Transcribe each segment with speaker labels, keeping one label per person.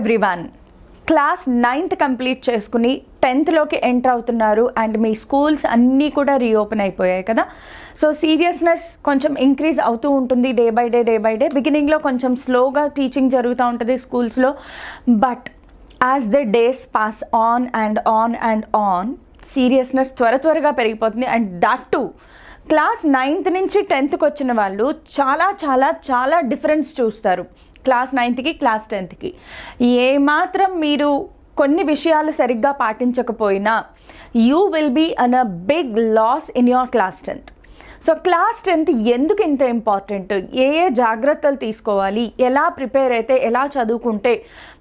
Speaker 1: everyone class ninth complete చేసుకుని టెన్త్లోకి enter అవుతున్నారు అండ్ మీ స్కూల్స్ అన్నీ కూడా రీఓపెన్ అయిపోయాయి కదా సో సీరియస్నెస్ కొంచెం ఇంక్రీజ్ అవుతూ ఉంటుంది day by day day by day బిగినింగ్లో కొంచెం స్లోగా టీచింగ్ జరుగుతూ ఉంటుంది స్కూల్స్లో but as the days pass on and on and on సీరియస్నెస్ త్వర త్వరగా పెరిగిపోతుంది and that to class ninth నుంచి టెన్త్కి వచ్చిన వాళ్ళు చాలా చాలా చాలా డిఫరెన్స్ చూస్తారు క్లాస్ నైన్త్కి క్లాస్ టెన్త్కి ఏమాత్రం మీరు కొన్ని విషయాలు సరిగ్గా పాటించకపోయినా you will be in a big loss in your class tenth so class tenth ఎందుకు ఇంత ఇంపార్టెంట్ ఏ ఏ జాగ్రత్తలు తీసుకోవాలి ఎలా ప్రిపేర్ అయితే ఎలా చదువుకుంటే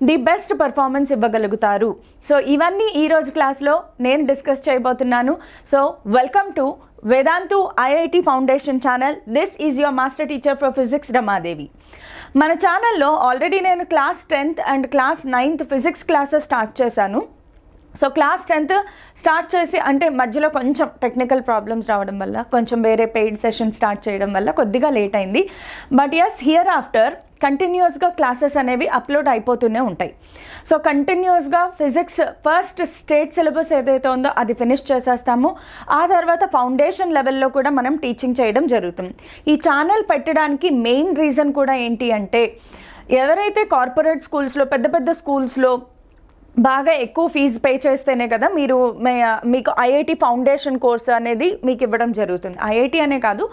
Speaker 1: ది బెస్ట్ పర్ఫార్మెన్స్ ఇవ్వగలుగుతారు సో ఇవన్నీ ఈరోజు క్లాస్లో నేను డిస్కస్ చేయబోతున్నాను so welcome to Vedantu IIT foundation channel this is your master teacher for physics Ramadevi మన ఛానల్లో ఆల్రెడీ నేను class tenth and class ninth physics classes start చేశాను సో క్లాస్ టెన్త్ స్టార్ట్ చేసి అంటే మధ్యలో కొంచెం టెక్నికల్ ప్రాబ్లమ్స్ రావడం వల్ల కొంచెం వేరే పెయిడ్ సెషన్ స్టార్ట్ చేయడం వల్ల కొద్దిగా లేట్ అయింది బట్ యస్ హియర్ ఆఫ్టర్ కంటిన్యూస్గా క్లాసెస్ అనేవి అప్లోడ్ అయిపోతూనే ఉంటాయి సో కంటిన్యూస్గా ఫిజిక్స్ ఫస్ట్ స్టేట్ సిలబస్ ఏదైతే ఉందో అది ఫినిష్ చేసేస్తాము ఆ తర్వాత ఫౌండేషన్ లెవెల్లో కూడా మనం టీచింగ్ చేయడం జరుగుతుంది ఈ ఛానల్ పెట్టడానికి మెయిన్ రీజన్ కూడా ఏంటి అంటే ఎవరైతే కార్పొరేట్ స్కూల్స్లో పెద్ద పెద్ద స్కూల్స్లో బాగా ఎక్కువ ఫీజు పే చేస్తేనే కదా మీరు మీకు ఐఐటి ఫౌండేషన్ కోర్సు అనేది మీకు ఇవ్వడం జరుగుతుంది ఐఐటి అనే కాదు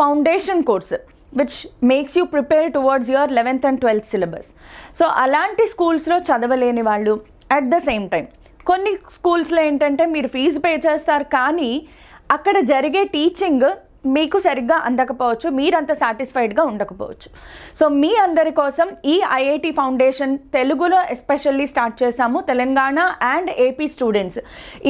Speaker 1: foundation course which makes you prepare towards your eleventh and twelfth syllabus so అలాంటి స్కూల్స్లో చదవలేని వాళ్ళు అట్ ద సేమ్ టైం కొన్ని స్కూల్స్లో ఏంటంటే మీరు ఫీజు పే చేస్తారు కానీ అక్కడ జరిగే టీచింగ్ మీకు సరిగ్గా అందకపోవచ్చు మీరంత సాటిస్ఫైడ్గా ఉండకపోవచ్చు సో మీ అందరి కోసం ఈ ఐఐటి ఫౌండేషన్ తెలుగులో ఎస్పెషల్లీ స్టార్ట్ చేశాము తెలంగాణ అండ్ ఏపీ స్టూడెంట్స్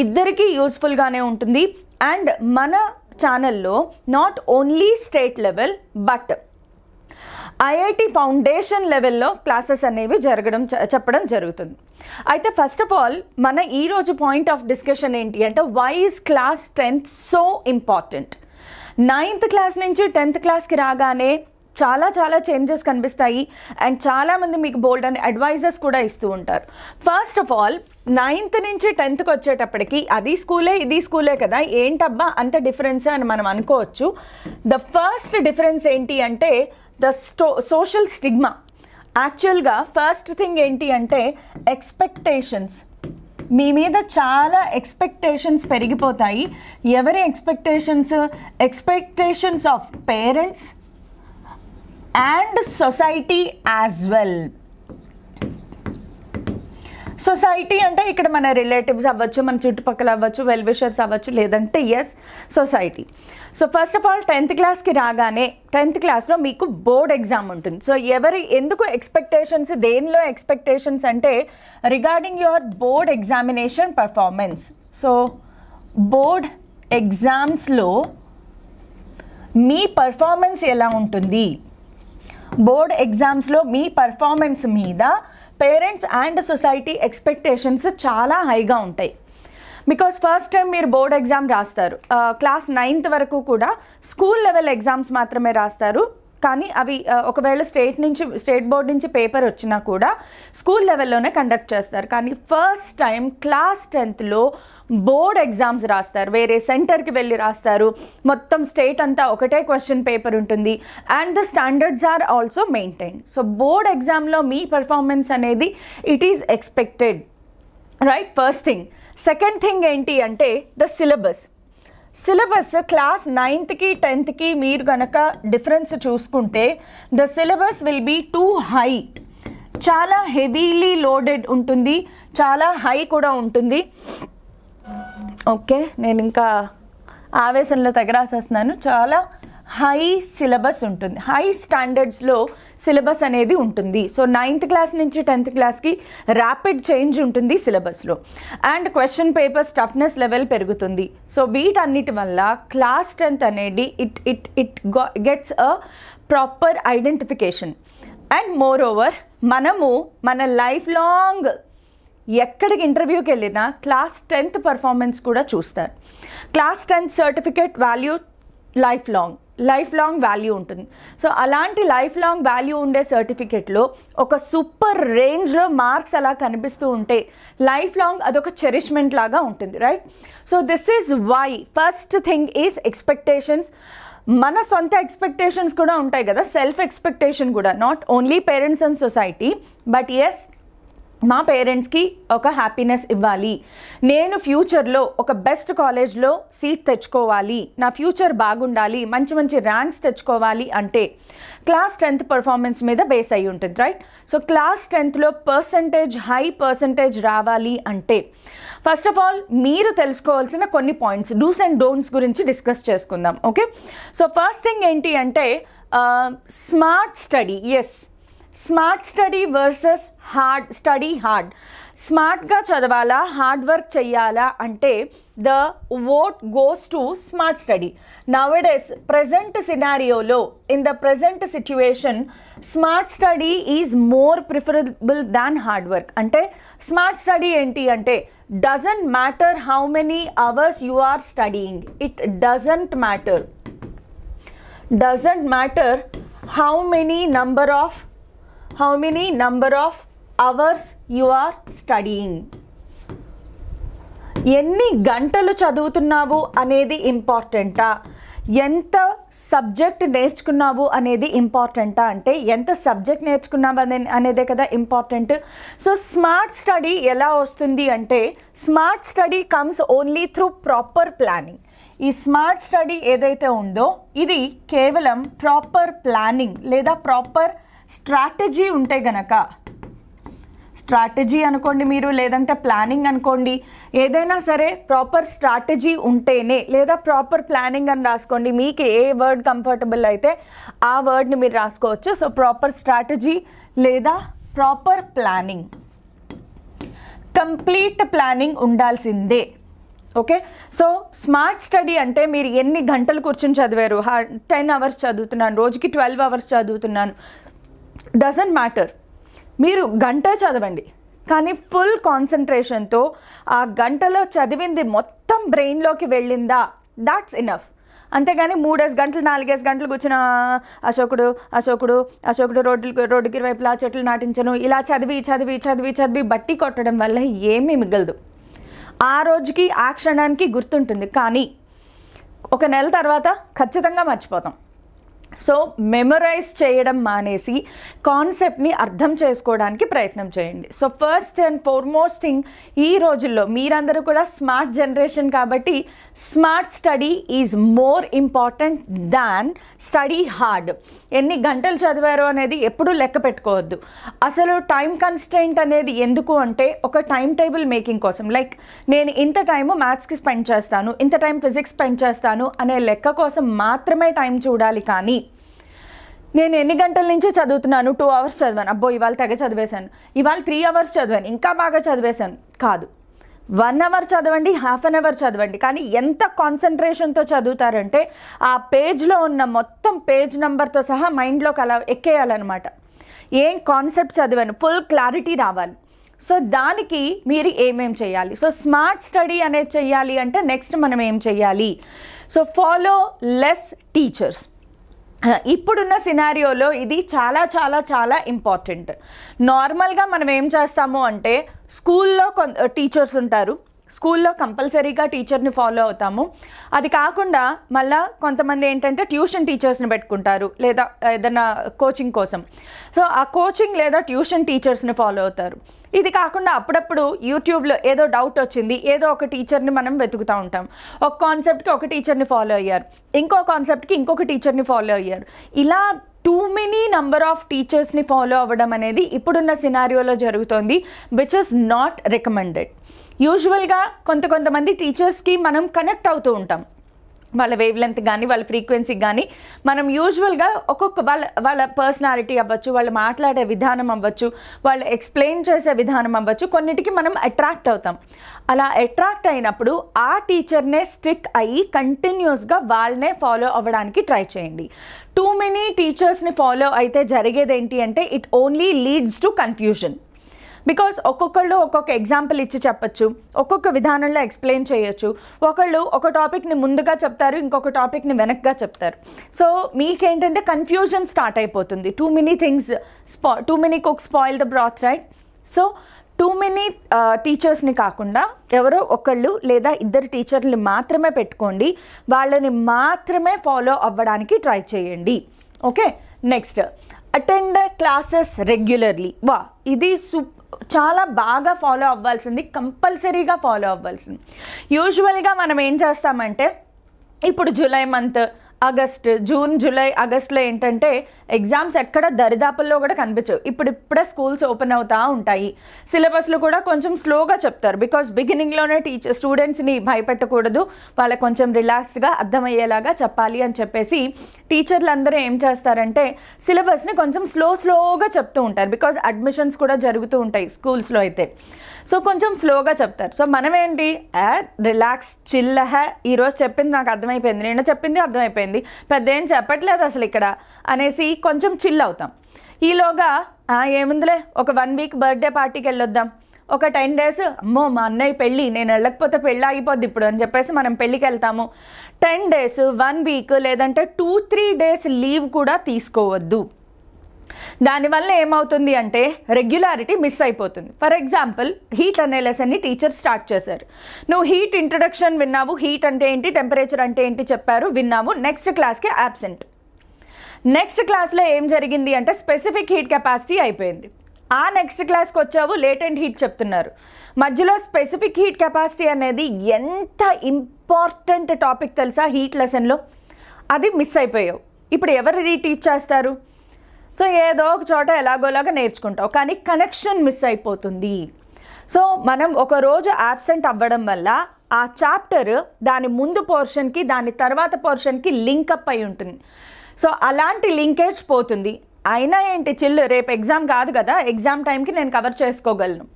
Speaker 1: ఇద్దరికీ యూస్ఫుల్గానే ఉంటుంది అండ్ మన ఛానల్లో not only state level but IIT foundation లెవెల్లో క్లాసెస్ అనేవి జరగడం చెప్పడం జరుగుతుంది అయితే ఫస్ట్ ఆఫ్ ఆల్ మన ఈరోజు పాయింట్ ఆఫ్ డిస్కషన్ ఏంటి అంటే why class tenth so important ninth class నుంచి టెన్త్ క్లాస్కి రాగానే చాలా చాలా చేంజెస్ కనిపిస్తాయి అండ్ చాలామంది మీకు బోల్డ్ అండ్ అడ్వైజర్స్ కూడా ఇస్తూ ఉంటారు ఫస్ట్ ఆఫ్ ఆల్ నైన్త్ నుంచి టెన్త్కి వచ్చేటప్పటికి అది స్కూలే ఇది స్కూలే కదా ఏంటబ్బా అంత డిఫరెన్స్ అని మనం అనుకోవచ్చు ద ఫస్ట్ డిఫరెన్స్ ఏంటి అంటే ద స్టో సోషల్ స్టిగ్మా యాక్చువల్గా ఫస్ట్ థింగ్ ఏంటి అంటే ఎక్స్పెక్టేషన్స్ మీ మీద చాలా ఎక్స్పెక్టేషన్స్ పెరిగిపోతాయి ఎవరి expectations expectations of parents and society as well society అంటే ఇక్కడ మన రిలేటివ్స్ అవ్వచ్చు మన చుట్టుపక్కల అవ్వచ్చు వెల్విషర్స్ అవ్వచ్చు లేదంటే yes society so first of all tenth క్లాస్కి రాగానే టెన్త్ క్లాస్లో మీకు బోర్డ్ ఎగ్జామ్ ఉంటుంది సో ఎవరి ఎందుకు ఎక్స్పెక్టేషన్స్ దేనిలో ఎక్స్పెక్టేషన్స్ అంటే regarding your board examination performance so board ఎగ్జామ్స్లో మీ పర్ఫార్మెన్స్ ఎలా ఉంటుంది బోర్డ్ ఎగ్జామ్స్లో మీ పర్ఫార్మెన్స్ మీద పేరెంట్స్ అండ్ సొసైటీ ఎక్స్పెక్టేషన్స్ చాలా హైగా ఉంటాయి బికాస్ ఫస్ట్ టైం మీరు బోర్డ్ ఎగ్జామ్ రాస్తారు క్లాస్ నైన్త్ వరకు కూడా స్కూల్ లెవెల్ ఎగ్జామ్స్ మాత్రమే రాస్తారు కానీ అవి ఒకవేళ స్టేట్ నుంచి స్టేట్ బోర్డ్ నుంచి పేపర్ వచ్చినా కూడా స్కూల్ లెవెల్లోనే కండక్ట్ చేస్తారు కానీ ఫస్ట్ టైం క్లాస్ టెన్త్లో బోర్డ్ ఎగ్జామ్స్ రాస్తారు వేరే సెంటర్కి వెళ్ళి రాస్తారు మొత్తం స్టేట్ అంతా ఒకటే క్వశ్చన్ పేపర్ ఉంటుంది and the standards are also maintain so board ఎగ్జామ్లో మీ పర్ఫార్మెన్స్ అనేది it is expected right first thing second thing ఏంటి అంటే ద సిలబస్ సిలబస్ క్లాస్ నైన్త్కి టెన్త్కి మీరు కనుక డిఫరెన్స్ చూసుకుంటే the syllabus will be too high చాలా హెవీలీ లోడెడ్ ఉంటుంది చాలా హై కూడా ఉంటుంది ఓకే నేను ఇంకా ఆవేశంలో తగరాసేస్తున్నాను చాలా హై సిలబస్ ఉంటుంది హై స్టాండర్డ్స్లో సిలబస్ అనేది ఉంటుంది సో నైన్త్ క్లాస్ నుంచి టెన్త్ క్లాస్కి ర్యాపిడ్ చేంజ్ ఉంటుంది సిలబస్లో and question papers toughness level పెరుగుతుంది సో వీటన్నిటి వల్ల క్లాస్ టెన్త్ అనేది it it it gets a proper identification and more over మనము మన లైఫ్ లాంగ్ ఎక్కడికి ఇంటర్వ్యూకి వెళ్ళినా క్లాస్ టెన్త్ పర్ఫార్మెన్స్ కూడా చూస్తారు class tenth certificate value life long life long value ఉంటుంది సో అలాంటి లైఫ్ లాంగ్ వాల్యూ ఉండే సర్టిఫికెట్లో ఒక సూపర్ రేంజ్లో మార్క్స్ అలా కనిపిస్తూ ఉంటే లైఫ్ లాంగ్ అదొక చెరిష్మెంట్ లాగా ఉంటుంది right so this is why first thing is expectations మన సొంత ఎక్స్పెక్టేషన్స్ కూడా ఉంటాయి కదా సెల్ఫ్ ఎక్స్పెక్టేషన్ కూడా not only parents and society but yes మా పేరెంట్స్కి ఒక హ్యాపీనెస్ ఇవ్వాలి నేను ఫ్యూచర్లో ఒక బెస్ట్ కాలేజ్లో సీట్ తెచ్చుకోవాలి నా ఫ్యూచర్ బాగుండాలి మంచి మంచి ర్యాంక్స్ తెచ్చుకోవాలి అంటే క్లాస్ టెన్త్ పర్ఫార్మెన్స్ మీద బేస్ అయి ఉంటుంది రైట్ సో క్లాస్ టెన్త్లో పర్సంటేజ్ హై పర్సంటేజ్ రావాలి అంటే ఫస్ట్ ఆఫ్ ఆల్ మీరు తెలుసుకోవాల్సిన కొన్ని పాయింట్స్ డూస్ అండ్ డోంట్స్ గురించి డిస్కస్ చేసుకుందాం ఓకే సో ఫస్ట్ థింగ్ ఏంటి అంటే smart study yes smart study versus hard study hard స్మార్ట్గా చదవాలా హార్డ్ వర్క్ చెయ్యాలా అంటే the vote goes to smart study nowadays present సినారియోలో in the present situation smart study is more preferable than hard work అంటే smart study ఏంటి అంటే doesn't matter how many hours you are studying it doesn't matter doesn't matter how many number of how many number of hours you are studying ఎన్ని గంటలు చదువుతున్నావు అనేది ఇంపార్టెంటా ఎంత subject నేర్చుకున్నావు అనేది ఇంపార్టెంటా అంటే ఎంత సబ్జెక్ట్ నేర్చుకున్నావు అనే అనేదే కదా ఇంపార్టెంట్ సో స్మార్ట్ స్టడీ ఎలా వస్తుంది అంటే smart study comes only through proper planning ఈ స్మార్ట్ స్టడీ ఏదైతే ఉందో ఇది కేవలం ప్రాపర్ ప్లానింగ్ లేదా ప్రాపర్ స్ట్రాటజీ ఉంటే గనక స్ట్రాటజీ అనుకోండి మీరు లేదంటే ప్లానింగ్ అనుకోండి ఏదైనా సరే ప్రాపర్ స్ట్రాటజీ ఉంటేనే లేదా ప్రాపర్ ప్లానింగ్ అని రాసుకోండి మీకు ఏ వర్డ్ కంఫర్టబుల్ అయితే ఆ వర్డ్ని మీరు రాసుకోవచ్చు సో ప్రాపర్ స్ట్రాటజీ లేదా ప్రాపర్ ప్లానింగ్ కంప్లీట్ ప్లానింగ్ ఉండాల్సిందే ఓకే సో స్మార్ట్ స్టడీ అంటే మీరు ఎన్ని గంటలు కూర్చొని చదివారు టెన్ అవర్స్ చదువుతున్నాను రోజుకి ట్వెల్వ్ అవర్స్ చదువుతున్నాను డజంట్ మ్యాటర్ మీరు గంట చదవండి కానీ ఫుల్ కాన్సన్ట్రేషన్తో ఆ గంటలో చదివింది మొత్తం బ్రెయిన్లోకి వెళ్ళిందా దాట్స్ ఇనఫ్ అంతేగాని మూడేసి గంటలు నాలుగేసి గంటలు కూర్చున్న అశోకుడు అశోకుడు అశోకుడు రోడ్డు రోడ్డుకి వైపులా చెట్లు నాటించను ఇలా చదివి చదివి చదివి చదివి బట్టి కొట్టడం వల్ల ఏమీ మిగలదు ఆ రోజుకి ఆ క్షణానికి గుర్తుంటుంది కానీ ఒక నెల తర్వాత ఖచ్చితంగా మర్చిపోతాం సో మెమరైజ్ చేయడం మానేసి కాన్సెప్ట్ని అర్థం చేసుకోవడానికి ప్రయత్నం చేయండి so first and foremost thing ఈ రోజుల్లో మీరందరూ కూడా స్మార్ట్ జనరేషన్ కాబట్టి smart study is more important than study hard ఎన్ని గంటలు చదివారు అనేది ఎప్పుడూ లెక్క పెట్టుకోవద్దు అసలు టైం కన్స్టెంట్ అనేది ఎందుకు అంటే ఒక టైం టేబుల్ మేకింగ్ కోసం లైక్ నేను ఇంత టైము మ్యాథ్స్కి స్పెండ్ చేస్తాను ఇంత టైం ఫిజిక్స్ స్పెండ్ చేస్తాను అనే లెక్క కోసం మాత్రమే టైం చూడాలి కానీ నేను ఎన్ని గంటల నుంచి చదువుతున్నాను టూ అవర్స్ చదివాను అబ్బో ఇవాళ తెగ చదివేశాను ఇవాళ త్రీ అవర్స్ చదివాను ఇంకా బాగా చదివేశాను కాదు వన్ అవర్ చదవండి హాఫ్ అన్ అవర్ చదవండి కానీ ఎంత కాన్సన్ట్రేషన్తో చదువుతారంటే ఆ పేజ్లో ఉన్న మొత్తం పేజ్ నెంబర్తో సహా మైండ్లోకి అలా ఎక్కేయాలన్నమాట ఏం కాన్సెప్ట్ చదివాను ఫుల్ క్లారిటీ రావాలి సో దానికి మీరు ఏమేం చేయాలి సో స్మార్ట్ స్టడీ అనేది చేయాలి అంటే నెక్స్ట్ మనం ఏం చేయాలి సో ఫాలో లెస్ టీచర్స్ ఇప్పుడున్న సినారియోలో ఇది చాలా చాలా చాలా ఇంపార్టెంట్ నార్మల్గా మనం ఏం చేస్తాము అంటే స్కూల్లో కొ టీచర్స్ ఉంటారు స్కూల్లో కంపల్సరీగా టీచర్ని ఫాలో అవుతాము అది కాకుండా మళ్ళా కొంతమంది ఏంటంటే ట్యూషన్ టీచర్స్ని పెట్టుకుంటారు లేదా ఏదైనా కోచింగ్ కోసం సో ఆ కోచింగ్ లేదా ట్యూషన్ టీచర్స్ని ఫాలో అవుతారు ఇది కాకుండా అప్పుడప్పుడు యూట్యూబ్లో ఏదో డౌట్ వచ్చింది ఏదో ఒక టీచర్ని మనం వెతుకుతూ ఉంటాం ఒక కాన్సెప్ట్కి ఒక టీచర్ని ఫాలో అయ్యారు ఇంకో కాన్సెప్ట్కి ఇంకొక టీచర్ని ఫాలో అయ్యారు ఇలా టూ మెనీ నంబర్ ఆఫ్ టీచర్స్ని ఫాలో అవ్వడం అనేది ఇప్పుడున్న సినారియోలో జరుగుతోంది విచ్ ఇస్ నాట్ రికమెండెడ్ యూజువల్గా కొంత కొంతమంది టీచర్స్కి మనం కనెక్ట్ అవుతూ ఉంటాం వాళ్ళ వేవ్ లెంత్ కానీ వాళ్ళ ఫ్రీక్వెన్సీ కానీ మనం యూజువల్గా ఒక్కొక్క వాళ్ళ వాళ్ళ పర్సనాలిటీ అవ్వచ్చు వాళ్ళు మాట్లాడే విధానం అవ్వచ్చు వాళ్ళు ఎక్స్ప్లెయిన్ చేసే విధానం అవ్వచ్చు కొన్నిటికి మనం అట్రాక్ట్ అవుతాం అలా అట్రాక్ట్ అయినప్పుడు ఆ టీచర్నే స్టిక్ అయ్యి కంటిన్యూస్గా వాళ్ళనే ఫాలో అవ్వడానికి ట్రై చేయండి టూ మెనీ టీచర్స్ని ఫాలో అయితే జరిగేది ఏంటి అంటే it only leads to confusion because ఒక్కొక్కళ్ళు ఒక్కొక్క ఎగ్జాంపుల్ ఇచ్చి చెప్పచ్చు ఒక్కొక్క విధానంలో ఎక్స్ప్లెయిన్ చేయొచ్చు ఒకళ్ళు ఒక టాపిక్ని ముందుగా చెప్తారు ఇంకొక టాపిక్ని వెనక్గా చెప్తారు సో మీకేంటంటే కన్ఫ్యూజన్ స్టార్ట్ అయిపోతుంది టూ మెనీ థింగ్స్ స్పా too many cook spoil the broth right so too many టీచర్స్ని కాకుండా ఎవరో ఒకళ్ళు లేదా ఇద్దరు టీచర్లు మాత్రమే పెట్టుకోండి వాళ్ళని మాత్రమే ఫాలో అవ్వడానికి ట్రై చేయండి okay next attend classes regularly వా ఇది సూప్ చాలా బాగా ఫాలో అవ్వాల్సింది కంపల్సరీగా ఫాలో అవ్వాల్సింది యూజువల్గా మనం ఏం చేస్తామంటే ఇప్పుడు July month August June July ఆగస్ట్లో ఏంటంటే ఎగ్జామ్స్ ఎక్కడ దరిదాపుల్లో కూడా కనిపించవు ఇప్పుడు ఇప్పుడే స్కూల్స్ ఓపెన్ అవుతూ ఉంటాయి సిలబస్లు కూడా కొంచెం స్లోగా చెప్తారు బికాస్ బిగినింగ్లోనే టీచర్ స్టూడెంట్స్ని భయపెట్టకూడదు వాళ్ళకి కొంచెం రిలాక్స్డ్గా అర్థమయ్యేలాగా చెప్పాలి అని చెప్పేసి టీచర్లు అందరూ ఏం చేస్తారంటే సిలబస్ని కొంచెం స్లో స్లోగా చెప్తూ ఉంటారు బికాజ్ అడ్మిషన్స్ కూడా జరుగుతూ ఉంటాయి స్కూల్స్లో అయితే సో కొంచెం స్లోగా చెప్తారు సో మనమేంటి రిలాక్స్ చిల్ ఈరోజు చెప్పింది నాకు అర్థమైపోయింది నేను చెప్పింది అర్థమైపోయింది అయిపోయింది పెద్ద ఏం చెప్పట్లేదు అసలు ఇక్కడ అనేసి కొంచెం చిల్ అవుతాం ఈలోగా ఏముందిలే ఒక వన్ వీక్ బర్త్డే పార్టీకి వెళ్ళొద్దాం ఒక టెన్ డేస్ అమ్మో మా అన్నయ్య పెళ్ళి నేను వెళ్ళకపోతే పెళ్ళి ఆగిపోద్ది ఇప్పుడు అని చెప్పేసి మనం పెళ్ళికి వెళ్తాము టెన్ డేస్ వన్ వీక్ లేదంటే టూ త్రీ డేస్ లీవ్ కూడా తీసుకోవద్దు దానివల్ల ఏమవుతుంది అంటే రెగ్యులారిటీ మిస్ అయిపోతుంది ఫర్ ఎగ్జాంపుల్ హీట్ అనే లెసన్ని టీచర్ స్టార్ట్ చేశారు నువ్వు హీట్ ఇంట్రడక్షన్ విన్నావు హీట్ అంటే ఏంటి టెంపరేచర్ అంటే ఏంటి చెప్పారు విన్నావు నెక్స్ట్ క్లాస్కి యాబ్సెంట్ నెక్స్ట్ క్లాస్లో ఏం జరిగింది అంటే స్పెసిఫిక్ హీట్ కెపాసిటీ అయిపోయింది ఆ నెక్స్ట్ క్లాస్కి వచ్చావు లేటెంట్ హీట్ చెప్తున్నారు మధ్యలో స్పెసిఫిక్ హీట్ కెపాసిటీ అనేది ఎంత ఇంపార్టెంట్ టాపిక్ తెలుసా హీట్ లెసన్లో అది మిస్ అయిపోయావు ఇప్పుడు ఎవరు రీటీచ్ చేస్తారు సో ఏదో ఒక చోట ఎలాగోలాగా నేర్చుకుంటావు కానీ కనెక్షన్ మిస్ అయిపోతుంది సో మనం ఒక రోజు యాబ్సెంట్ అవ్వడం వల్ల ఆ చాప్టర్ దాని ముందు పోర్షన్కి దాని తర్వాత పోర్షన్కి లింకప్ అయి ఉంటుంది సో అలాంటి లింకేజ్ పోతుంది అయినా ఏంటి చిల్లు రేపు ఎగ్జామ్ కాదు కదా ఎగ్జామ్ టైంకి నేను కవర్ చేసుకోగలను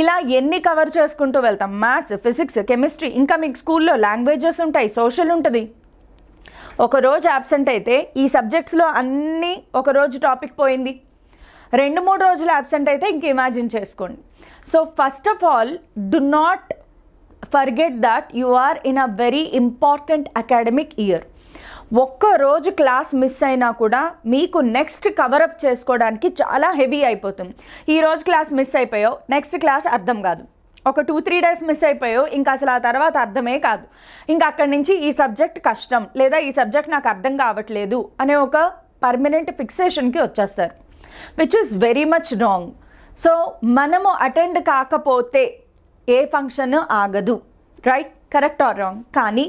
Speaker 1: ఇలా ఎన్ని కవర్ చేసుకుంటూ వెళ్తాం మ్యాథ్స్ ఫిజిక్స్ కెమిస్ట్రీ ఇంకా మీకు స్కూల్లో లాంగ్వేజెస్ ఉంటాయి సోషల్ ఉంటుంది ఒక రోజు అబ్సెంట్ అయితే ఈ సబ్జెక్ట్స్లో అన్నీ ఒక రోజు టాపిక్ పోయింది రెండు మూడు రోజులు అబ్సెంట్ అయితే ఇంక ఇమాజిన్ చేసుకోండి so first of all do not forget that you are in a very important academic year ఒక్క రోజు క్లాస్ మిస్ అయినా కూడా మీకు నెక్స్ట్ కవరప్ చేసుకోవడానికి చాలా హెవీ అయిపోతుంది ఈ రోజు క్లాస్ మిస్ అయిపోయావు నెక్స్ట్ క్లాస్ అర్థం కాదు ఒక టూ త్రీ డేస్ మిస్ అయిపోయావు ఇంకా అసలు ఆ తర్వాత అర్థమే కాదు ఇంకా అక్కడి నుంచి ఈ సబ్జెక్ట్ కష్టం లేదా ఈ సబ్జెక్ట్ నాకు అర్థం కావట్లేదు అనే ఒక పర్మనెంట్ ఫిక్సేషన్కి వచ్చేస్తారు which is very much wrong so మనము అటెండ్ కాకపోతే ఏ ఫంక్షన్ ఆగదు రైట్ కరెక్ట్ ఆర్ రాంగ్ కానీ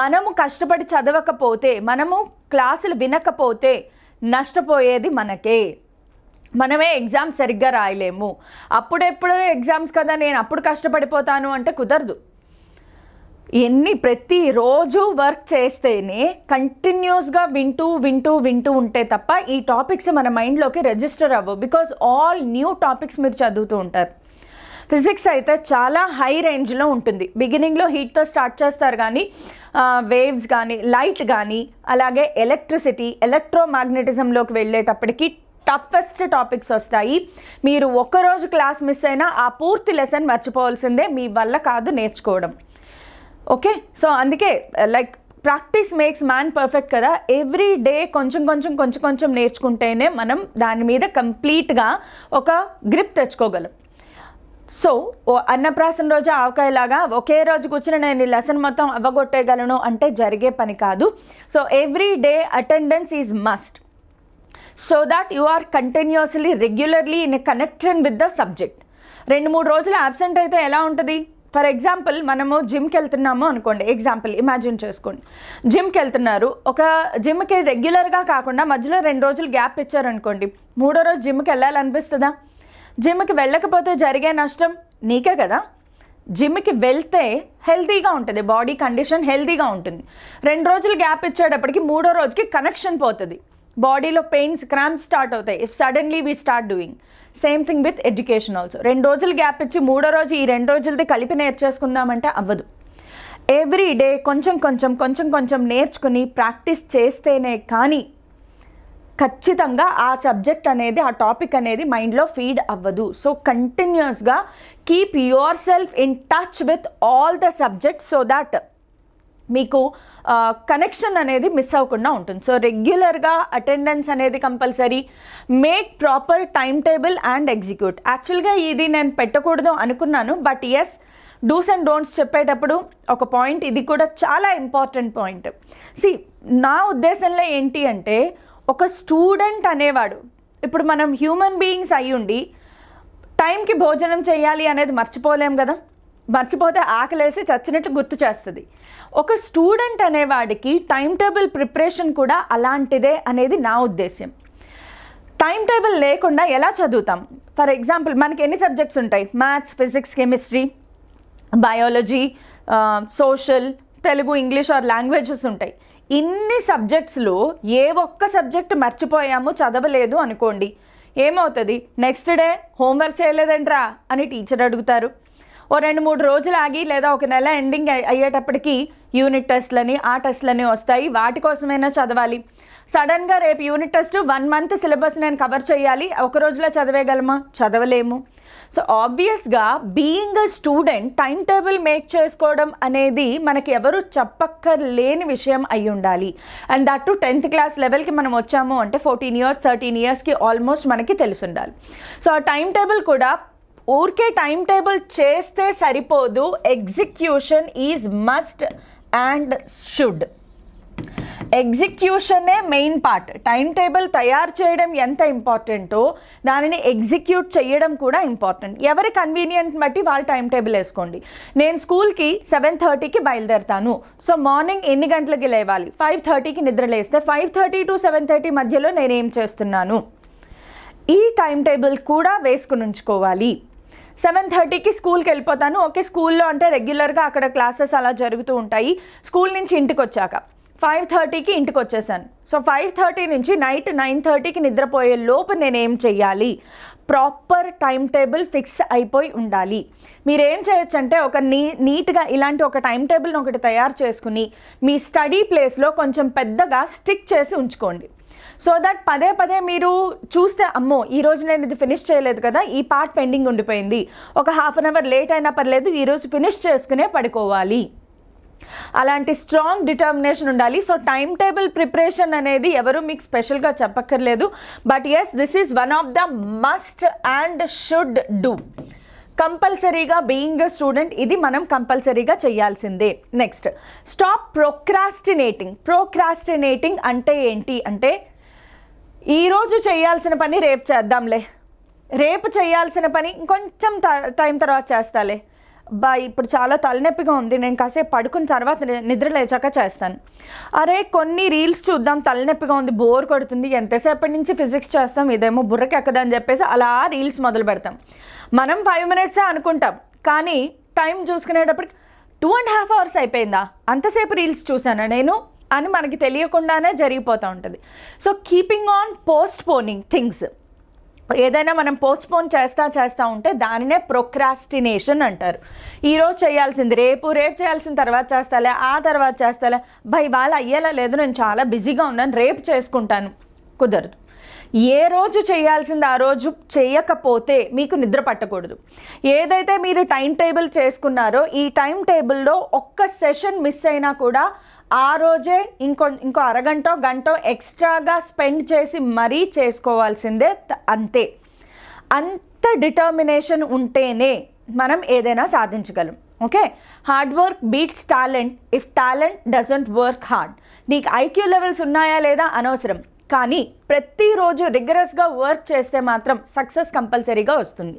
Speaker 1: మనము కష్టపడి చదవకపోతే మనము క్లాసులు వినకపోతే నష్టపోయేది మనకే మనమే ఎగ్జామ్ సరిగ్గా రాయలేము అప్పుడెప్పుడు ఎగ్జామ్స్ కదా నేను అప్పుడు కష్టపడిపోతాను అంటే కుదరదు ఎన్ని ప్రతిరోజు వర్క్ చేస్తేనే కంటిన్యూస్గా వింటూ వింటూ వింటూ ఉంటే తప్ప ఈ టాపిక్స్ మన మైండ్లోకి రిజిస్టర్ అవ్వవు బికాజ్ ఆల్ న్యూ టాపిక్స్ మీరు చదువుతూ ఉంటారు ఫిజిక్స్ అయితే చాలా హై రేంజ్లో ఉంటుంది బిగినింగ్లో హీట్తో స్టార్ట్ చేస్తారు కానీ వేవ్స్ కానీ లైట్ కానీ అలాగే ఎలక్ట్రిసిటీ ఎలక్ట్రోమాగ్నెటిజంలోకి వెళ్ళేటప్పటికి టఫెస్ట్ టాపిక్స్ వస్తాయి మీరు ఒక్కరోజు క్లాస్ మిస్ అయినా ఆ పూర్తి లెసన్ మర్చిపోవాల్సిందే మీ వల్ల కాదు నేర్చుకోవడం ఓకే సో అందుకే like practice makes man perfect కదా ఎవ్రీ డే కొంచెం కొంచెం కొంచెం కొంచెం నేర్చుకుంటేనే మనం దాని మీద కంప్లీట్గా ఒక గ్రిప్ తెచ్చుకోగలం సో అన్నప్రాసన రోజు ఆవకాయలాగా ఒకే రోజు కూర్చుని నేను ఈ లెసన్ మొత్తం అవ్వగొట్టేయగలను అంటే జరిగే పని కాదు so every day attendance is must so that you are continuously regularly in connection with the subject రెండు మూడు రోజులు అబ్సెంట్ అయితే ఎలా ఉంటుంది ఫర్ ఎగ్జాంపుల్ మనము జిమ్కి వెళ్తున్నాము అనుకోండి ఎగ్జాంపుల్ ఇమాజిన్ చేసుకోండి జిమ్కి వెళ్తున్నారు ఒక జిమ్కి రెగ్యులర్గా కాకుండా మధ్యలో రెండు రోజులు గ్యాప్ ఇచ్చారనుకోండి మూడో రోజు జిమ్కి వెళ్ళాలనిపిస్తుందా జిమ్కి వెళ్ళకపోతే జరిగే నష్టం నీకే కదా జిమ్కి వెళ్తే హెల్తీగా ఉంటుంది బాడీ కండిషన్ హెల్తీగా ఉంటుంది రెండు రోజులు గ్యాప్ ఇచ్చేటప్పటికి మూడో రోజుకి కనెక్షన్ పోతుంది బాడీలో పెయిన్స్ క్రామ్స్ స్టార్ట్ అవుతాయి if suddenly we start doing same thing with education also రెండు రోజులు గ్యాప్ ఇచ్చి మూడో రోజు ఈ రెండు రోజులది కలిపి నేర్చేసుకుందామంటే అవ్వదు ఎవ్రీ డే కొంచెం కొంచెం కొంచెం కొంచెం నేర్చుకుని ప్రాక్టీస్ చేస్తేనే కానీ ఖచ్చితంగా ఆ సబ్జెక్ట్ అనేది ఆ టాపిక్ అనేది మైండ్లో ఫీడ్ అవ్వదు సో కంటిన్యూస్గా keep your self in touch with all the subject so that మీకు కనెక్షన్ అనేది మిస్ అవ్వకుండా ఉంటుంది సో రెగ్యులర్గా అటెండెన్స్ అనేది compulsory make proper time table and execute యాక్చువల్గా ఇది నేను పెట్టకూడదు అనుకున్నాను but yes dos and don'ts చెప్పేటప్పుడు ఒక పాయింట్ ఇది కూడా చాలా ఇంపార్టెంట్ పాయింట్ సి నా ఉద్దేశంలో ఏంటి అంటే ఒక స్టూడెంట్ అనేవాడు ఇప్పుడు మనం హ్యూమన్ బీయింగ్స్ అయ్యుండి టైంకి భోజనం చేయాలి అనేది మర్చిపోలేం కదా మర్చిపోతే ఆకలేసి చచ్చినట్టు గుర్తు చేస్తుంది ఒక స్టూడెంట్ అనేవాడికి టైం టేబుల్ ప్రిపరేషన్ కూడా అలాంటిదే అనేది నా ఉద్దేశ్యం టైం టేబుల్ లేకుండా ఎలా చదువుతాం ఫర్ ఎగ్జాంపుల్ మనకి ఎన్ని సబ్జెక్ట్స్ ఉంటాయి maths physics chemistry biology social Telugu English or languages ఉంటాయి ఇన్ని సబ్జెక్ట్స్లో ఏ ఒక్క సబ్జెక్ట్ మర్చిపోయాము చదవలేదు అనుకోండి ఏమవుతుంది నెక్స్ట్ డే హోంవర్క్ చేయలేదంట్రా అని టీచర్ అడుగుతారు ఓ రెండు మూడు రోజులు ఆగి లేదా ఒక నెల ఎండింగ్ అయ్యేటప్పటికి యూనిట్ టెస్ట్లని ఆ టెస్ట్లని వస్తాయి వాటి కోసమైనా చదవాలి సడన్గా రేపు unit test one month syllabus నేను కవర్ చేయాలి ఒక రోజులో చదివేయగలమా చదవలేము సో ఆబ్వియస్గా being a student time table make చేసుకోవడం అనేది మనకి ఎవరు చెప్పక్కర్లేని విషయం అయి ఉండాలి and that to tenth class లెవెల్కి మనం వచ్చాము అంటే ఫోర్టీన్ ఇయర్స్ థర్టీన్ ఇయర్స్కి ఆల్మోస్ట్ మనకి తెలుసుండాలి సో ఆ టైం టేబుల్ కూడా ఊరికే టైం టేబుల్ చేస్తే సరిపోదు execution is must and should ఎగ్జిక్యూషనే మెయిన్ పార్ట్ టైం టేబుల్ తయారు చేయడం ఎంత ఇంపార్టెంటో దానిని ఎగ్జిక్యూట్ చేయడం కూడా ఇంపార్టెంట్ ఎవరి కన్వీనియంట్ బట్టి వాళ్ళు టైం టేబుల్ వేసుకోండి నేను స్కూల్కి సెవెన్ థర్టీకి బయలుదేరుతాను సో మార్నింగ్ ఎన్ని గంటలకి లేవాలి ఫైవ్ థర్టీకి నిద్ర లేస్తే five thirty to seven thirty మధ్యలో నేనేం చేస్తున్నాను ఈ టైం టేబుల్ కూడా వేసుకుని ఉంచుకోవాలి సెవెన్ థర్టీకి స్కూల్కి వెళ్ళిపోతాను ఓకే స్కూల్లో అంటే రెగ్యులర్గా అక్కడ క్లాసెస్ అలా జరుగుతూ ఉంటాయి స్కూల్ నుంచి ఇంటికి వచ్చాక ఫైవ్ థర్టీకి ఇంటికి వచ్చేసాను సో ఫైవ్ థర్టీ నుంచి నైట్ నైన్ థర్టీకి నిద్రపోయే లోపు నేనేం చెయ్యాలి ప్రాపర్ టైం టేబుల్ ఫిక్స్ అయిపోయి ఉండాలి మీరేం చేయొచ్చు అంటే ఒక నీ నీట్గా ఇలాంటి ఒక టైం టేబుల్ని ఒకటి తయారు చేసుకుని మీ స్టడీ ప్లేస్లో కొంచెం పెద్దగా స్టిక్ చేసి ఉంచుకోండి సో దట్ పదే పదే మీరు చూస్తే అమ్మో ఈ రోజు నేను ఇది ఫినిష్ చేయలేదు కదా ఈ పార్ట్ పెండింగ్ ఉండిపోయింది ఒక హాఫ్ అన్ అవర్ లేట్ అయినా పర్లేదు ఈరోజు ఫినిష్ చేసుకునే పడుకోవాలి అలాంటి స్ట్రాంగ్ డిటర్మినేషన్ ఉండాలి సో టైం టేబుల్ ప్రిపరేషన్ అనేది ఎవరు మీకు స్పెషల్గా చెప్పక్కర్లేదు but yes this is one of the must and should do కంపల్సరీగా బీయింగ్ అ స్టూడెంట్ ఇది మనం కంపల్సరీగా చేయాల్సిందే నెక్స్ట్ స్టాప్ ప్రోక్రాస్టినేటింగ్ ప్రోక్రాస్టినేటింగ్ అంటే ఏంటి అంటే ఈరోజు చేయాల్సిన పని రేపు చేద్దాంలే రేపు చేయాల్సిన పని ఇంకొంచెం టైం తర్వాత చేస్తాలే బా ఇప్పుడు చాలా తలనొప్పిగా ఉంది నేను కాసేపు పడుకున్న తర్వాత నిద్ర లేచాక చేస్తాను అరే కొన్ని రీల్స్ చూద్దాం తలనొప్పిగా ఉంది బోర్ కొడుతుంది ఎంతసేపటి నుంచి ఫిజిక్స్ చేస్తాం ఇదేమో బుర్రకి ఎక్కదని చెప్పేసి అలా రీల్స్ మొదలు పెడతాం మనం ఫైవ్ మినిట్సే అనుకుంటాం కానీ టైం చూసుకునేటప్పటికి టూ అండ్ హాఫ్ అవర్స్ అయిపోయిందా అంతసేపు రీల్స్ చూసానా నేను అని మనకి తెలియకుండానే జరిగిపోతూ ఉంటుంది so keeping on postponing things ఏదైనా మనం పోస్ట్పోన్ చేస్తా చేస్తూ ఉంటే దానినే ప్రొక్రాస్టినేషన్ అంటారు ఈరోజు చేయాల్సింది రేపు రేపు చేయాల్సిన తర్వాత చేస్తాలే ఆ తర్వాత చేస్తాలే భయ్ వాళ్ళు అయ్యేలా లేదు నేను చాలా బిజీగా ఉన్నాను రేపు చేసుకుంటాను కుదరదు ఏ రోజు చేయాల్సింది ఆ రోజు చేయకపోతే మీకు నిద్ర పట్టకూడదు ఏదైతే మీరు టైం టేబుల్ చేసుకున్నారో ఈ టైం టేబుల్లో ఒక్క సెషన్ మిస్ అయినా కూడా ఆ రోజే ఇంకో ఇంకో అరగంట గంట ఎక్స్ట్రాగా స్పెండ్ చేసి మరీ చేసుకోవాల్సిందే అంతే అంత డిటర్మినేషన్ ఉంటేనే మనం ఏదైనా సాధించగలం okay hard work beats talent if talent doesn't work hard నీకు ఐక్యూ లెవెల్స్ ఉన్నాయా లేదా అనవసరం కానీ ప్రతిరోజు రిగరస్గా వర్క్ చేస్తే మాత్రం సక్సెస్ కంపల్సరీగా వస్తుంది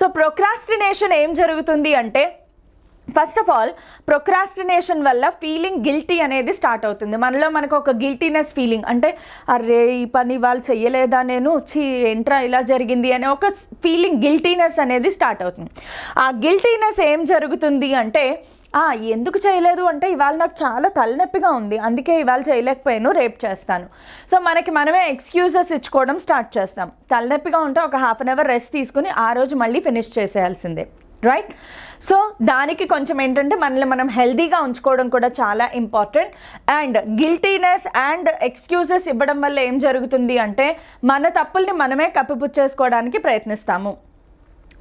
Speaker 1: సో ప్రొక్రాస్టినేషన్ ఏం జరుగుతుంది అంటే ఫస్ట్ ఆఫ్ ఆల్ ప్రొక్రాస్టినేషన్ వల్ల ఫీలింగ్ గిల్టీ అనేది స్టార్ట్ అవుతుంది మనలో మనకు ఒక గిల్టీనెస్ ఫీలింగ్ అంటే అరే ఈ పని వాళ్ళు చెయ్యలేదా నేను వచ్చి ఎంట్రా ఇలా జరిగింది అనే ఒక ఫీలింగ్ గిల్టీనెస్ అనేది స్టార్ట్ అవుతుంది ఆ గిల్టీనెస్ ఏం జరుగుతుంది అంటే ఎందుకు చేయలేదు అంటే ఇవాళ నాకు చాలా తలనొప్పిగా ఉంది అందుకే ఇవాళ చేయలేకపోయాను రేపు చేస్తాను సో మనకి మనమే ఎక్స్క్యూజెస్ ఇచ్చుకోవడం స్టార్ట్ చేస్తాం తలనొప్పిగా ఉంటే ఒక హాఫ్ అన్ అవర్ రెస్ట్ తీసుకుని ఆ రోజు మళ్ళీ ఫినిష్ చేసేయాల్సిందే రైట్ సో దానికి కొంచెం ఏంటంటే మనల్ని మనం హెల్దీగా ఉంచుకోవడం కూడా చాలా important and guiltiness and excuses ఇవ్వడం వల్ల ఏం జరుగుతుంది అంటే మన తప్పుల్ని మనమే కప్పిపుచ్చేసుకోవడానికి ప్రయత్నిస్తాము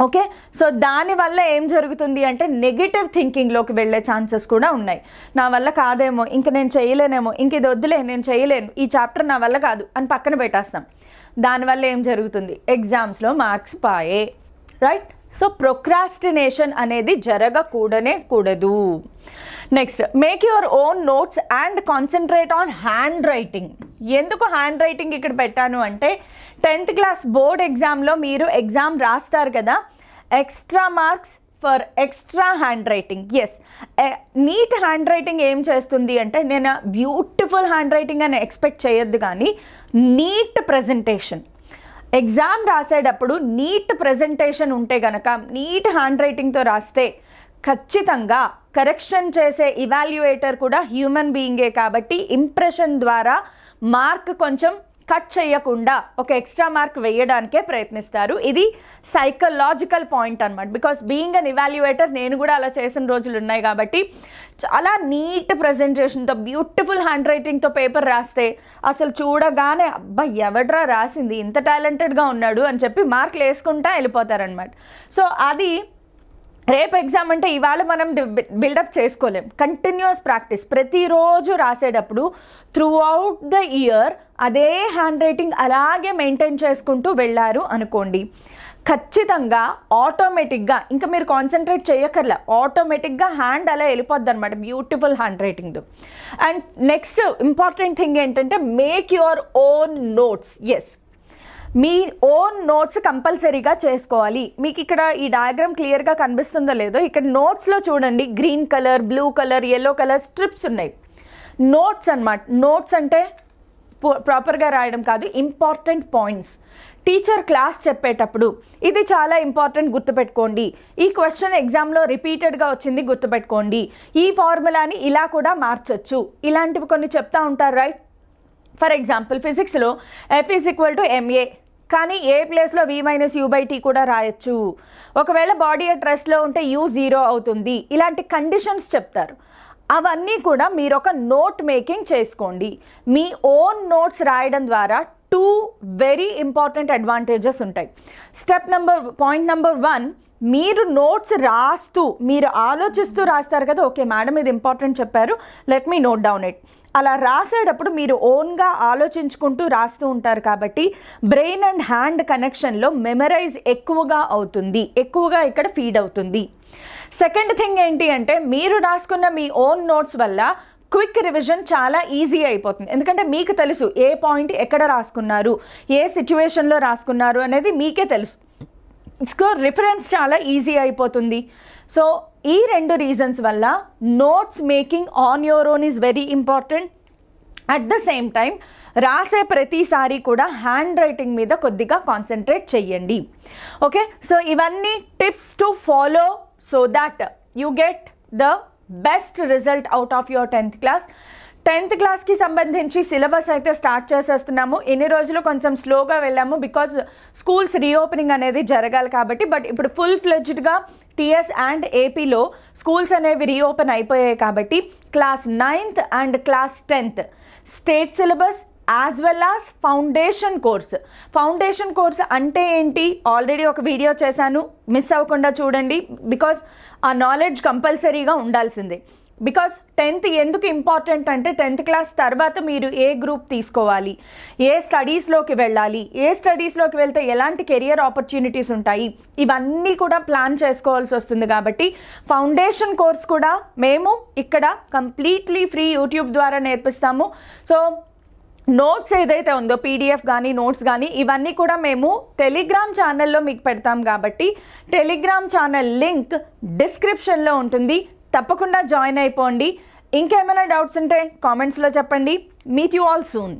Speaker 1: ఓకే సో దానివల్ల ఏం జరుగుతుంది అంటే నెగిటివ్ థింకింగ్లోకి వెళ్ళే ఛాన్సెస్ కూడా ఉన్నాయి నా వల్ల కాదేమో ఇంక నేను చేయలేనేమో ఇంక ఇది వద్దులే నేను చేయలేను ఈ చాప్టర్ నా వల్ల కాదు అని పక్కన పెట్టేస్తాం దానివల్ల ఏం జరుగుతుంది ఎగ్జామ్స్లో మార్క్స్ పాయే రైట్ సో ప్రొక్రాస్టినేషన్ అనేది జరగకూడనే కూడదు next make your own notes and concentrate on handwriting ఎందుకు హ్యాండ్ రైటింగ్ ఇక్కడ పెట్టాను అంటే టెన్త్ క్లాస్ బోర్డ్ ఎగ్జామ్లో మీరు ఎగ్జామ్ రాస్తారు కదా extra marks for extra handwriting yes neat handwriting ఏం చేస్తుంది అంటే నేను బ్యూటిఫుల్ హ్యాండ్ రైటింగ్ అని ఎక్స్పెక్ట్ చేయొద్దు కానీ నీట్ ప్రజెంటేషన్ ఎగ్జామ్ రాసేటప్పుడు నీట్ ప్రజెంటేషన్ ఉంటే గనక నీట్ హ్యాండ్ రైటింగ్తో రాస్తే ఖచ్చితంగా కరెక్షన్ చేసే ఇవాల్యుయేటర్ కూడా హ్యూమన్ బీయింగే కాబట్టి ఇంప్రెషన్ ద్వారా మార్క్ కొంచెం కట్ చేయకుండా ఒక ఎక్స్ట్రా మార్క్ వేయడానికే ప్రయత్నిస్తారు ఇది సైకలాజికల్ పాయింట్ అనమాట బికాస్ బీయింగ్ అన్ ఇవాల్యుయేటర్ నేను కూడా అలా చేసిన రోజులు ఉన్నాయి కాబట్టి చాలా నీట్ ప్రజెంటేషన్తో బ్యూటిఫుల్ హ్యాండ్ రైటింగ్తో పేపర్ రాస్తే అసలు చూడగానే అబ్బా ఎవడ్రా రాసింది ఇంత టాలెంటెడ్గా ఉన్నాడు అని చెప్పి మార్కులు వేసుకుంటా వెళ్ళిపోతారనమాట సో అది రేపు ఎగ్జామ్ అంటే ఇవాళ మనం బిల్డప్ చేసుకోలేం కంటిన్యూస్ ప్రాక్టీస్ ప్రతిరోజు రాసేటప్పుడు త్రూ అవుట్ ద ఇయర్ అదే హ్యాండ్ రైటింగ్ అలాగే మెయింటైన్ చేసుకుంటూ వెళ్ళారు అనుకోండి ఖచ్చితంగా ఆటోమేటిక్గా ఇంకా మీరు కాన్సన్ట్రేట్ చేయక్కర్లా ఆటోమేటిక్గా హ్యాండ్ అలా వెళ్ళిపోద్ది అనమాట beautiful handwriting and next important thing ఏంటంటే make your own notes yes మీ ఓన్ నోట్స్ కంపల్సరీగా చేసుకోవాలి మీకు ఇక్కడ ఈ డయాగ్రామ్ క్లియర్గా కనిపిస్తుందో లేదో ఇక్కడ నోట్స్లో చూడండి green colour blue colour yellow colour strips ఉన్నాయి నోట్స్ అనమాట నోట్స్ అంటే ప్రాపర్గా రాయడం కాదు ఇంపార్టెంట్ పాయింట్స్ టీచర్ క్లాస్ చెప్పేటప్పుడు ఇది చాలా ఇంపార్టెంట్ గుర్తుపెట్టుకోండి ఈ క్వశ్చన్ ఎగ్జామ్లో రిపీటెడ్గా వచ్చింది గుర్తుపెట్టుకోండి ఈ ఫార్ములాని ఇలా కూడా మార్చచ్చు ఇలాంటివి కొన్ని చెప్తా ఉంటారు రైట్ ఫర్ ఎగ్జాంపుల్ ఫిజిక్స్లో F is equal to MA కానీ ఏ ప్లేస్లో V minus U by T కూడా రాయొచ్చు ఒకవేళ బాడీ ఎట్ రెస్ట్లో ఉంటే యూ జీరో అవుతుంది ఇలాంటి కండిషన్స్ చెప్తారు అవన్నీ కూడా మీరు ఒక నోట్ మేకింగ్ చేసుకోండి మీ ఓన్ నోట్స్ రాయడం ద్వారా టూ వెరీ ఇంపార్టెంట్ అడ్వాంటేజెస్ ఉంటాయి step number point number one మీరు నోట్స్ రాస్తూ మీరు ఆలోచిస్తూ రాస్తారు కదా ఓకే మేడం ఇది ఇంపార్టెంట్ చెప్పారు let me note down it అలా రాసేటప్పుడు మీరు ఓన్గా ఆలోచించుకుంటూ రాస్తూ ఉంటారు కాబట్టి బ్రెయిన్ అండ్ హ్యాండ్ కనెక్షన్లో మెమరైజ్ ఎక్కువగా అవుతుంది ఎక్కువగా ఇక్కడ ఫీడ్ అవుతుంది సెకండ్ థింగ్ ఏంటి అంటే మీరు రాసుకున్న మీ ఓన్ నోట్స్ వల్ల క్విక్ రివిజన్ చాలా ఈజీ అయిపోతుంది ఎందుకంటే మీకు తెలుసు ఏ పాయింట్ ఎక్కడ రాసుకున్నారు ఏ సిచ్యువేషన్లో రాసుకున్నారు అనేది మీకే తెలుసు సో రిఫరెన్స్ చాలా ఈజీ అయిపోతుంది సో ఈ రెండు రీజన్స్ వల్ల notes making on your own is very important at the same time రాసే ప్రతిసారి కూడా హ్యాండ్ రైటింగ్ మీద కొద్దిగా కాన్సన్ట్రేట్ చెయ్యండి ఓకే సో ఇవన్నీ tips to follow so that you get the best result out of your tenth class tenth క్లాస్కి సంబంధించి syllabus అయితే స్టార్ట్ చేసేస్తున్నాము ఎన్ని రోజులు కొంచెం స్లోగా వెళ్ళాము బికాజ్ స్కూల్స్ రీఓపెనింగ్ అనేది జరగాలి కాబట్టి బట్ ఇప్పుడు ఫుల్ ఫ్లెడ్జ్డ్గా టీఎస్ అండ్ ఏపీలో స్కూల్స్ అనేవి రీఓపెన్ అయిపోయాయి కాబట్టి class ninth and class tenth state syllabus as well as foundation course foundation course అంటే ఏంటి ఆల్రెడీ ఒక వీడియో చేశాను మిస్ అవ్వకుండా చూడండి బికాజ్ ఆ నాలెడ్జ్ కంపల్సరీగా ఉండాల్సిందే బికాస్ టెన్త్ ఎందుకు ఇంపార్టెంట్ అంటే టెన్త్ క్లాస్ తర్వాత మీరు ఏ గ్రూప్ తీసుకోవాలి ఏ స్టడీస్లోకి వెళ్ళాలి ఏ స్టడీస్లోకి వెళ్తే ఎలాంటి కెరియర్ ఆపర్చునిటీస్ ఉంటాయి ఇవన్నీ కూడా ప్లాన్ చేసుకోవాల్సి వస్తుంది కాబట్టి ఫౌండేషన్ కోర్స్ కూడా మేము ఇక్కడ కంప్లీట్లీ ఫ్రీ యూట్యూబ్ ద్వారా నేర్పిస్తాము సో నోట్స్ ఏదైతే ఉందో పీడిఎఫ్ కానీ నోట్స్ కానీ ఇవన్నీ కూడా మేము టెలిగ్రామ్ ఛానల్లో మీకు పెడతాం కాబట్టి టెలిగ్రామ్ ఛానల్ లింక్ డిస్క్రిప్షన్లో ఉంటుంది తప్పకుండా జాయిన్ అయిపోండి ఇంకేమైనా డౌట్స్ ఉంటే కామెంట్స్లో చెప్పండి మీట్ యూ ఆల్ సూన్